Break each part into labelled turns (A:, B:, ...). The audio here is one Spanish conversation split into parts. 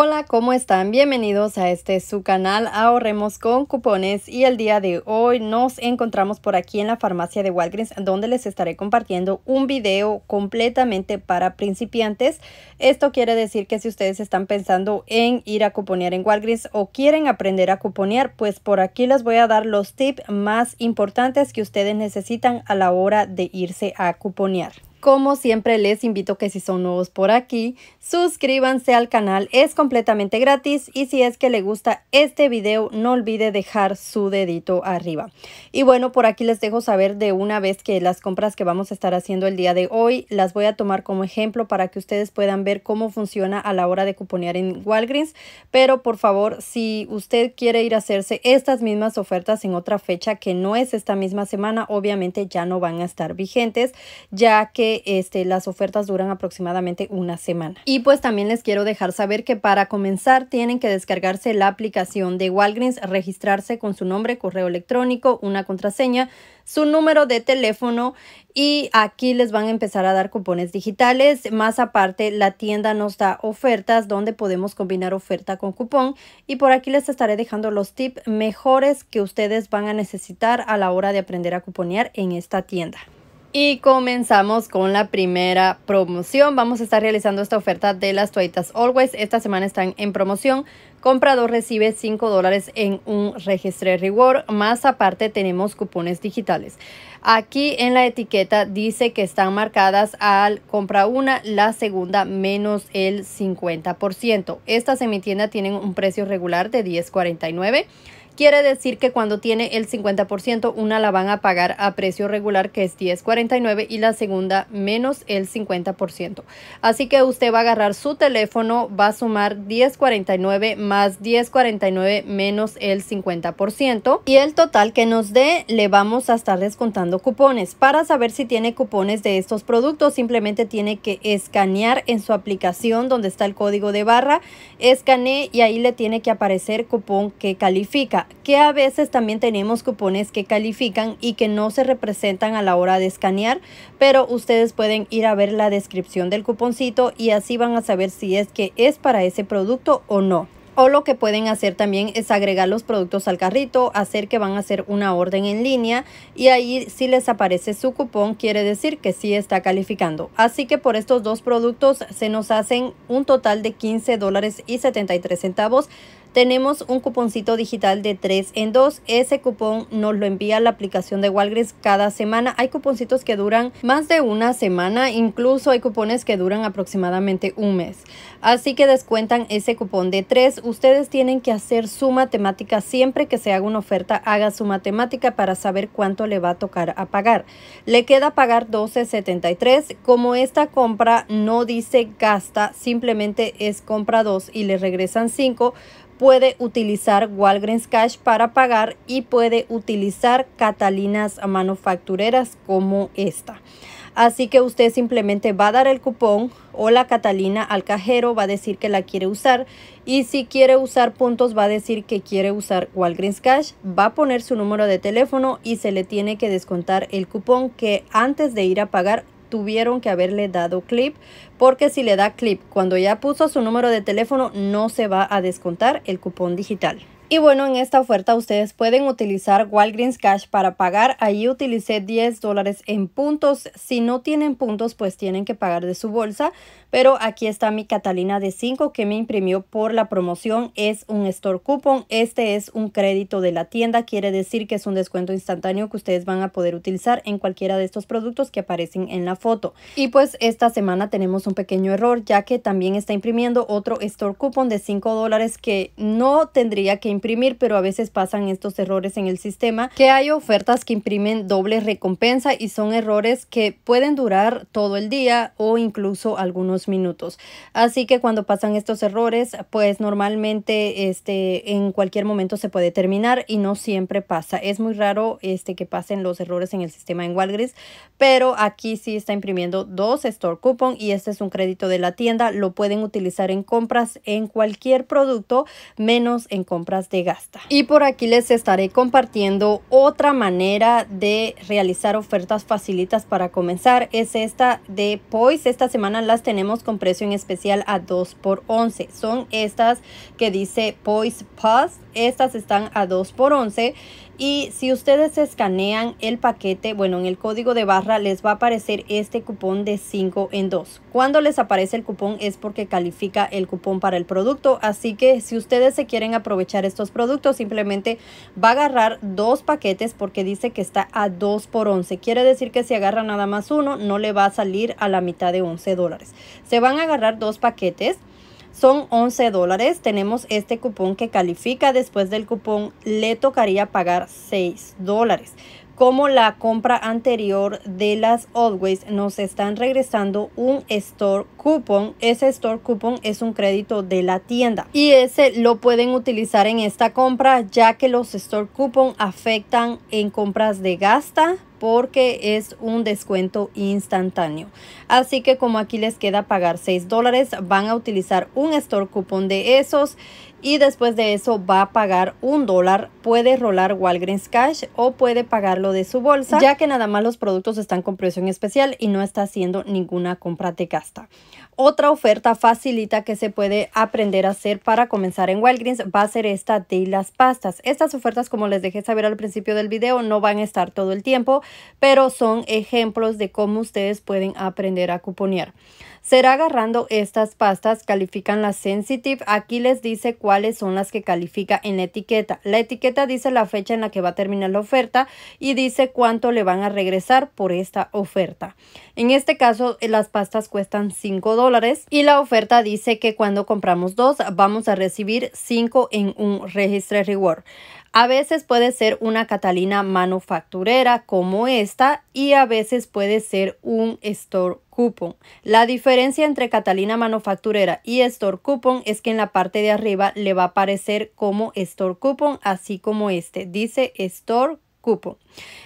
A: Hola, ¿cómo están? Bienvenidos a este su canal Ahorremos con Cupones y el día de hoy nos encontramos por aquí en la farmacia de Walgreens donde les estaré compartiendo un video completamente para principiantes. Esto quiere decir que si ustedes están pensando en ir a cuponear en Walgreens o quieren aprender a cuponear, pues por aquí les voy a dar los tips más importantes que ustedes necesitan a la hora de irse a cuponear. Como siempre les invito que si son nuevos por aquí, suscríbanse al canal, es completamente gratis y si es que le gusta este video no olvide dejar su dedito arriba. Y bueno, por aquí les dejo saber de una vez que las compras que vamos a estar haciendo el día de hoy las voy a tomar como ejemplo para que ustedes puedan ver cómo funciona a la hora de cuponear en Walgreens. Pero por favor, si usted quiere ir a hacerse estas mismas ofertas en otra fecha que no es esta misma semana, obviamente ya no van a estar vigentes ya que este, las ofertas duran aproximadamente una semana. Y pues también les quiero dejar saber que para comenzar tienen que descargarse la aplicación de Walgreens, registrarse con su nombre, correo electrónico, una contraseña, su número de teléfono y aquí les van a empezar a dar cupones digitales. Más aparte, la tienda nos da ofertas donde podemos combinar oferta con cupón y por aquí les estaré dejando los tips mejores que ustedes van a necesitar a la hora de aprender a cuponear en esta tienda. Y comenzamos con la primera promoción. Vamos a estar realizando esta oferta de las toallitas Always. Esta semana están en promoción. Comprador recibe 5 dólares en un de reward. Más aparte tenemos cupones digitales. Aquí en la etiqueta dice que están marcadas al compra una, la segunda menos el 50%. Estas en mi tienda tienen un precio regular de 10.49 Quiere decir que cuando tiene el 50%, una la van a pagar a precio regular, que es 10.49, y la segunda menos el 50%. Así que usted va a agarrar su teléfono, va a sumar 10.49 más 10.49 menos el 50%. Y el total que nos dé, le vamos a estar descontando cupones. Para saber si tiene cupones de estos productos, simplemente tiene que escanear en su aplicación donde está el código de barra, escanee y ahí le tiene que aparecer cupón que califica que a veces también tenemos cupones que califican y que no se representan a la hora de escanear, pero ustedes pueden ir a ver la descripción del cuponcito y así van a saber si es que es para ese producto o no. O lo que pueden hacer también es agregar los productos al carrito, hacer que van a hacer una orden en línea y ahí si les aparece su cupón quiere decir que sí está calificando. Así que por estos dos productos se nos hacen un total de 15 dólares y 73 centavos tenemos un cuponcito digital de 3 en 2. Ese cupón nos lo envía la aplicación de Walgreens cada semana. Hay cuponcitos que duran más de una semana, incluso hay cupones que duran aproximadamente un mes. Así que descuentan ese cupón de 3. Ustedes tienen que hacer su matemática siempre que se haga una oferta, haga su matemática para saber cuánto le va a tocar a pagar. Le queda pagar 12.73. Como esta compra no dice gasta, simplemente es compra 2 y le regresan 5 puede utilizar Walgreens Cash para pagar y puede utilizar Catalinas manufactureras como esta. Así que usted simplemente va a dar el cupón o la Catalina al cajero, va a decir que la quiere usar y si quiere usar puntos va a decir que quiere usar Walgreens Cash, va a poner su número de teléfono y se le tiene que descontar el cupón que antes de ir a pagar tuvieron que haberle dado clip porque si le da clip cuando ya puso su número de teléfono no se va a descontar el cupón digital. Y bueno, en esta oferta ustedes pueden utilizar Walgreens Cash para pagar. Ahí utilicé 10 dólares en puntos. Si no tienen puntos, pues tienen que pagar de su bolsa. Pero aquí está mi Catalina de 5 que me imprimió por la promoción. Es un store coupon. Este es un crédito de la tienda. Quiere decir que es un descuento instantáneo que ustedes van a poder utilizar en cualquiera de estos productos que aparecen en la foto. Y pues esta semana tenemos un pequeño error ya que también está imprimiendo otro store coupon de 5 dólares que no tendría que imprimir imprimir, pero a veces pasan estos errores en el sistema, que hay ofertas que imprimen doble recompensa y son errores que pueden durar todo el día o incluso algunos minutos. Así que cuando pasan estos errores, pues normalmente este, en cualquier momento se puede terminar y no siempre pasa. Es muy raro este, que pasen los errores en el sistema en Walgreens, pero aquí sí está imprimiendo dos store coupon y este es un crédito de la tienda. Lo pueden utilizar en compras en cualquier producto menos en compras gasta. Y por aquí les estaré compartiendo otra manera de realizar ofertas facilitas para comenzar. Es esta de Poise. Esta semana las tenemos con precio en especial a 2 x 11. Son estas que dice PoIS Pass. Estas están a 2 por 11. Y si ustedes escanean el paquete, bueno, en el código de barra les va a aparecer este cupón de 5 en 2. Cuando les aparece el cupón es porque califica el cupón para el producto. Así que si ustedes se quieren aprovechar productos, simplemente va a agarrar dos paquetes porque dice que está a 2 por 11. Quiere decir que si agarra nada más uno, no le va a salir a la mitad de 11 dólares. Se van a agarrar dos paquetes son 11 dólares. Tenemos este cupón que califica. Después del cupón le tocaría pagar 6 dólares como la compra anterior de las Always, nos están regresando un store coupon. Ese store coupon es un crédito de la tienda y ese lo pueden utilizar en esta compra ya que los store coupon afectan en compras de gasta porque es un descuento instantáneo. Así que como aquí les queda pagar 6 dólares, van a utilizar un store coupon de esos y después de eso va a pagar un dólar. Puede rolar Walgreens Cash o puede pagarlo de su bolsa, ya que nada más los productos están con en especial y no está haciendo ninguna compra de casta... Otra oferta facilita que se puede aprender a hacer para comenzar en Walgreens va a ser esta de las pastas. Estas ofertas, como les dejé saber al principio del video, no van a estar todo el tiempo pero son ejemplos de cómo ustedes pueden aprender a cuponear será agarrando estas pastas, califican las sensitive, aquí les dice cuáles son las que califica en la etiqueta. La etiqueta dice la fecha en la que va a terminar la oferta y dice cuánto le van a regresar por esta oferta. En este caso eh, las pastas cuestan 5 dólares y la oferta dice que cuando compramos dos vamos a recibir 5 en un registro reward. A veces puede ser una Catalina manufacturera como esta y a veces puede ser un store Coupon. La diferencia entre Catalina Manufacturera y Store Coupon es que en la parte de arriba le va a aparecer como Store Coupon, así como este. Dice Store Coupon.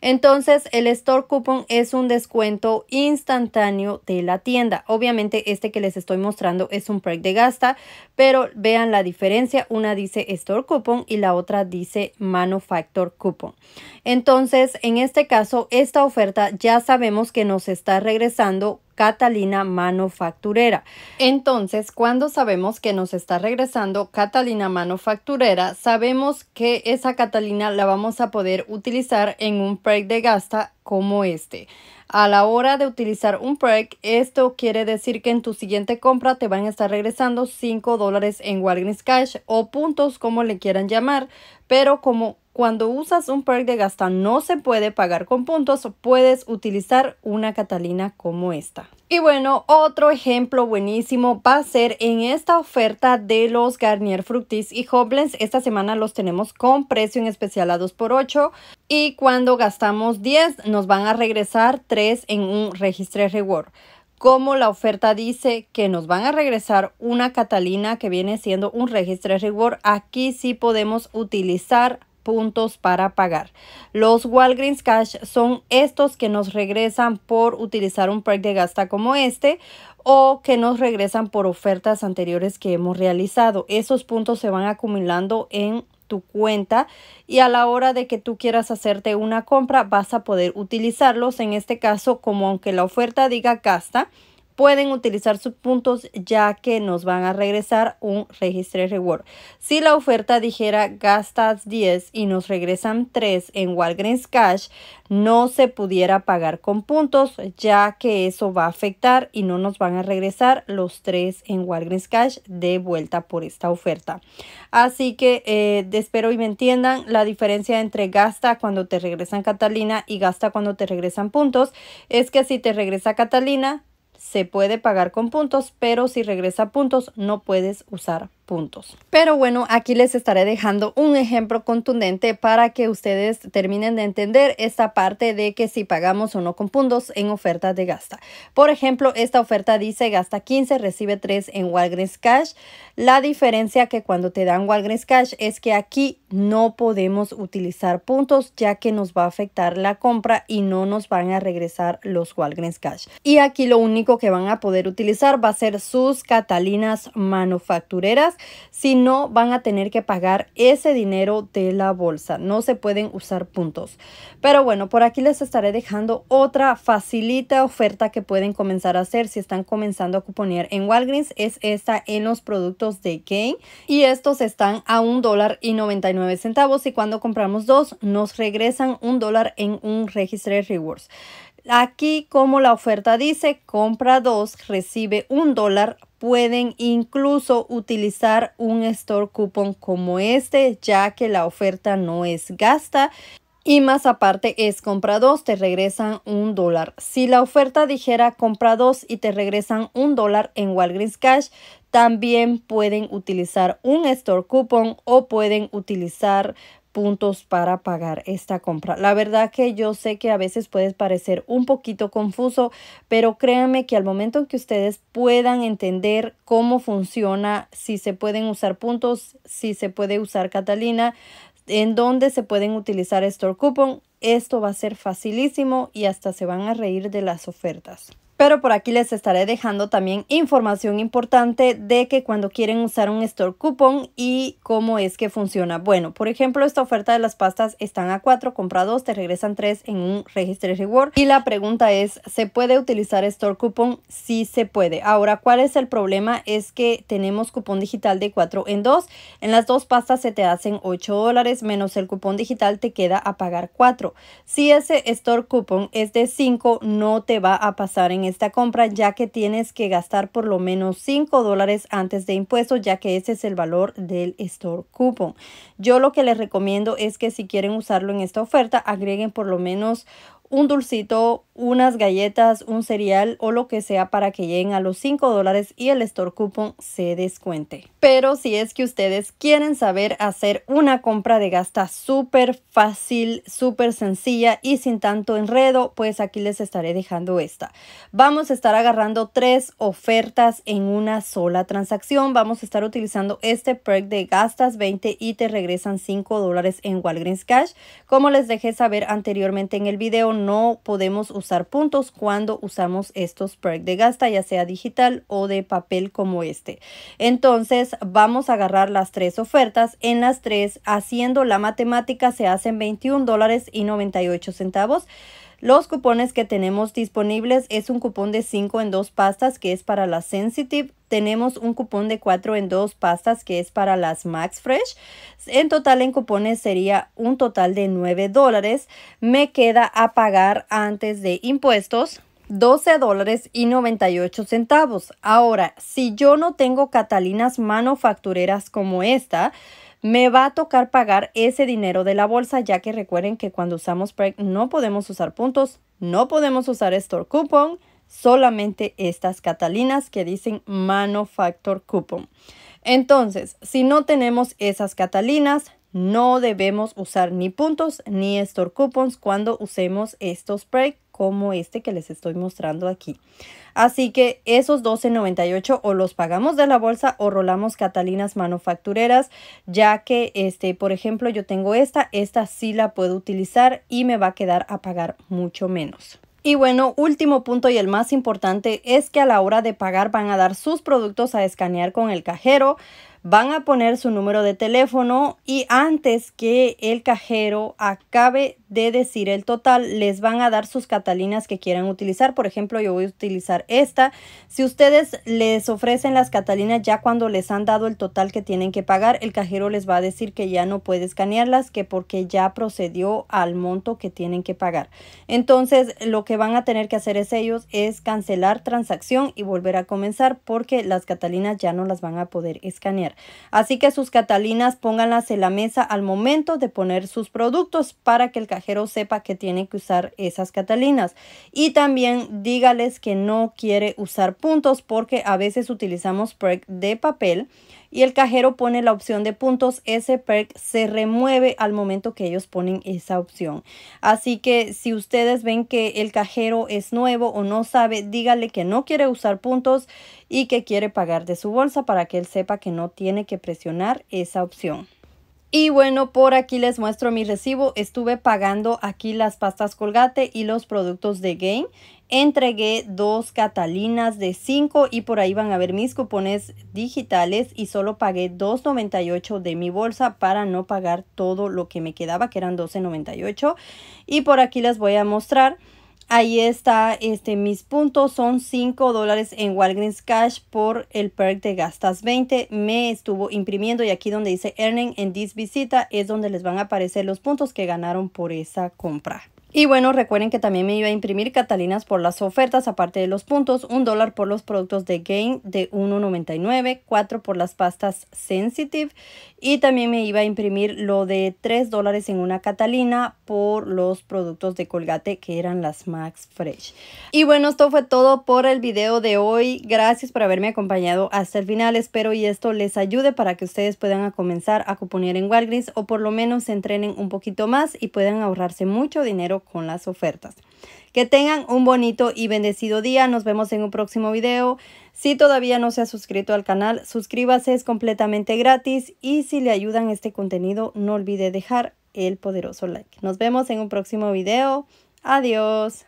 A: Entonces, el Store Coupon es un descuento instantáneo de la tienda. Obviamente, este que les estoy mostrando es un break de gasta, pero vean la diferencia. Una dice Store Coupon y la otra dice Manufacture Coupon. Entonces, en este caso, esta oferta ya sabemos que nos está regresando Catalina Manufacturera. Entonces, cuando sabemos que nos está regresando Catalina Manufacturera, sabemos que esa Catalina la vamos a poder utilizar en un break de gasta como este. A la hora de utilizar un perk esto quiere decir que en tu siguiente compra te van a estar regresando 5 dólares en Walgreens Cash o puntos, como le quieran llamar, pero como cuando usas un perk de gasta no se puede pagar con puntos, puedes utilizar una Catalina como esta. Y bueno, otro ejemplo buenísimo va a ser en esta oferta de los Garnier Fructis y Hoblens Esta semana los tenemos con precio en especial a 2x8 y cuando gastamos 10 nos van a regresar 3 en un Registre Reward. Como la oferta dice que nos van a regresar una Catalina que viene siendo un Registre Reward, aquí sí podemos utilizar puntos para pagar. Los Walgreens Cash son estos que nos regresan por utilizar un perk de gasta como este o que nos regresan por ofertas anteriores que hemos realizado. Esos puntos se van acumulando en tu cuenta y a la hora de que tú quieras hacerte una compra vas a poder utilizarlos en este caso como aunque la oferta diga gasta pueden utilizar sus puntos ya que nos van a regresar un Registre Reward. Si la oferta dijera gastas 10 y nos regresan 3 en Walgreens Cash, no se pudiera pagar con puntos ya que eso va a afectar y no nos van a regresar los 3 en Walgreens Cash de vuelta por esta oferta. Así que eh, espero y me entiendan la diferencia entre gasta cuando te regresan Catalina y gasta cuando te regresan puntos es que si te regresa Catalina se puede pagar con puntos, pero si regresa puntos no puedes usar puntos. Pero bueno, aquí les estaré dejando un ejemplo contundente para que ustedes terminen de entender esta parte de que si pagamos o no con puntos en ofertas de gasta. Por ejemplo, esta oferta dice gasta 15, recibe 3 en Walgreens Cash. La diferencia que cuando te dan Walgreens Cash es que aquí no podemos utilizar puntos ya que nos va a afectar la compra y no nos van a regresar los Walgreens Cash. Y aquí lo único que van a poder utilizar va a ser sus Catalinas manufactureras si no, van a tener que pagar ese dinero de la bolsa. No se pueden usar puntos. Pero bueno, por aquí les estaré dejando otra facilita oferta que pueden comenzar a hacer si están comenzando a cuponear en Walgreens. Es esta en los productos de Kane y estos están a un dólar y centavos y cuando compramos dos nos regresan un dólar en un Register Rewards. Aquí, como la oferta dice, compra dos, recibe un dólar. Pueden incluso utilizar un store coupon como este, ya que la oferta no es gasta. Y más aparte es compra dos, te regresan un dólar. Si la oferta dijera compra dos y te regresan un dólar en Walgreens Cash, también pueden utilizar un store coupon o pueden utilizar puntos para pagar esta compra. La verdad que yo sé que a veces puede parecer un poquito confuso, pero créanme que al momento en que ustedes puedan entender cómo funciona, si se pueden usar puntos, si se puede usar Catalina, en dónde se pueden utilizar Store Coupon, esto va a ser facilísimo y hasta se van a reír de las ofertas. Pero por aquí les estaré dejando también información importante de que cuando quieren usar un store coupon y cómo es que funciona. Bueno, por ejemplo, esta oferta de las pastas están a 4, compra 2, te regresan 3 en un registro Reward. Y la pregunta es, ¿se puede utilizar store coupon? Sí se puede. Ahora, ¿cuál es el problema? Es que tenemos cupón digital de 4 en 2. En las dos pastas se te hacen 8 dólares menos el cupón digital te queda a pagar 4. Si ese store coupon es de 5, no te va a pasar en esta compra ya que tienes que gastar por lo menos 5 dólares antes de impuestos ya que ese es el valor del store coupon. Yo lo que les recomiendo es que si quieren usarlo en esta oferta agreguen por lo menos un dulcito, unas galletas, un cereal o lo que sea para que lleguen a los 5 dólares y el store coupon se descuente pero si es que ustedes quieren saber hacer una compra de gasta súper fácil, súper sencilla y sin tanto enredo, pues aquí les estaré dejando esta. Vamos a estar agarrando tres ofertas en una sola transacción. Vamos a estar utilizando este perk de gastas 20 y te regresan 5 dólares en Walgreens Cash. Como les dejé saber anteriormente en el video, no podemos usar puntos cuando usamos estos perks de gasta, ya sea digital o de papel como este. Entonces, vamos a agarrar las tres ofertas. En las tres, haciendo la matemática, se hacen 21 dólares y 98 centavos. Los cupones que tenemos disponibles es un cupón de 5 en dos pastas que es para las Sensitive. Tenemos un cupón de 4 en dos pastas que es para las Max Fresh. En total en cupones sería un total de 9 dólares. Me queda a pagar antes de impuestos 12 dólares y 98 centavos. Ahora, si yo no tengo Catalinas manufactureras como esta, me va a tocar pagar ese dinero de la bolsa, ya que recuerden que cuando usamos Preg no podemos usar puntos, no podemos usar Store Coupon, solamente estas Catalinas que dicen Manufacture Coupon. Entonces, si no tenemos esas Catalinas, no debemos usar ni puntos ni Store Coupons cuando usemos estos Pregs como este que les estoy mostrando aquí. Así que esos 12.98 o los pagamos de la bolsa o rolamos Catalinas manufactureras, ya que este, por ejemplo, yo tengo esta, esta sí la puedo utilizar y me va a quedar a pagar mucho menos. Y bueno, último punto y el más importante es que a la hora de pagar van a dar sus productos a escanear con el cajero van a poner su número de teléfono y antes que el cajero acabe de decir el total, les van a dar sus catalinas que quieran utilizar. Por ejemplo, yo voy a utilizar esta. Si ustedes les ofrecen las catalinas ya cuando les han dado el total que tienen que pagar, el cajero les va a decir que ya no puede escanearlas, que porque ya procedió al monto que tienen que pagar. Entonces, lo que van a tener que hacer es ellos es cancelar transacción y volver a comenzar porque las catalinas ya no las van a poder escanear. Así que sus catalinas pónganlas en la mesa al momento de poner sus productos para que el cajero sepa que tiene que usar esas catalinas. Y también dígales que no quiere usar puntos porque a veces utilizamos break de papel y el cajero pone la opción de puntos, ese perk se remueve al momento que ellos ponen esa opción. Así que si ustedes ven que el cajero es nuevo o no sabe, dígale que no quiere usar puntos y que quiere pagar de su bolsa para que él sepa que no tiene que presionar esa opción. Y bueno, por aquí les muestro mi recibo. Estuve pagando aquí las pastas Colgate y los productos de Gain. Entregué dos Catalinas de 5 y por ahí van a ver mis cupones digitales y solo pagué 2.98 de mi bolsa para no pagar todo lo que me quedaba, que eran 12.98. Y por aquí les voy a mostrar. Ahí está, este, mis puntos son 5 dólares en Walgreens Cash por el perk de Gastas 20. Me estuvo imprimiendo y aquí donde dice Earning en This Visita es donde les van a aparecer los puntos que ganaron por esa compra. Y bueno, recuerden que también me iba a imprimir Catalinas por las ofertas, aparte de los puntos, un dólar por los productos de Gain de 1.99, 4 por las pastas Sensitive y también me iba a imprimir lo de tres dólares en una Catalina por los productos de Colgate que eran las Max Fresh. Y bueno, esto fue todo por el video de hoy. Gracias por haberme acompañado hasta el final. Espero y esto les ayude para que ustedes puedan comenzar a cuponear en Walgreens o por lo menos se entrenen un poquito más y puedan ahorrarse mucho dinero con las ofertas. Que tengan un bonito y bendecido día. Nos vemos en un próximo video. Si todavía no se ha suscrito al canal, suscríbase, es completamente gratis. Y si le ayudan este contenido, no olvide dejar el poderoso like. Nos vemos en un próximo video. Adiós.